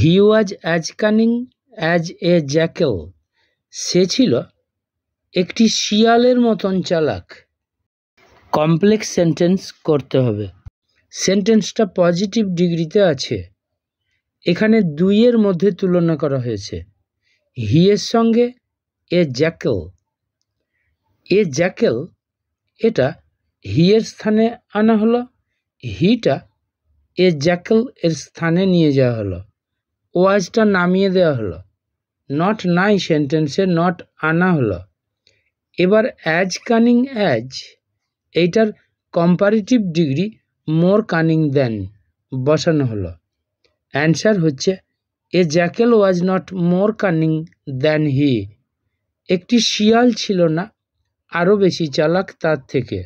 he was as cunning as a jackal সে ছিল একটি শিয়ালের মতন চালাক কমপ্লেক্স সেন্টেন্স করতে হবে সেন্টেন্সটা পজিটিভ ডিগ্রিতে আছে এখানে দুইয়ের মধ্যে তুলনা করা হয়েছে হিয়ের সঙ্গে এ জ্যাকেল এ জ্যাকেল এটা হিয়ের স্থানে আনা হলো হিটা এ জ্যাকেল এর স্থানে নিয়ে যাওয়া হলো ওয়াজটা নামিয়ে দেওয়া হলো নট নাই সেন্টেন্সে নট আনা হলো এবার অ্যাজ কানিং অ্যাজ এইটার comparative degree more cunning than বসানো হলো অ্যান্সার হচ্ছে a jackal was not more cunning than he একটি শিয়াল ছিল না আরও বেশি চালাক তার থেকে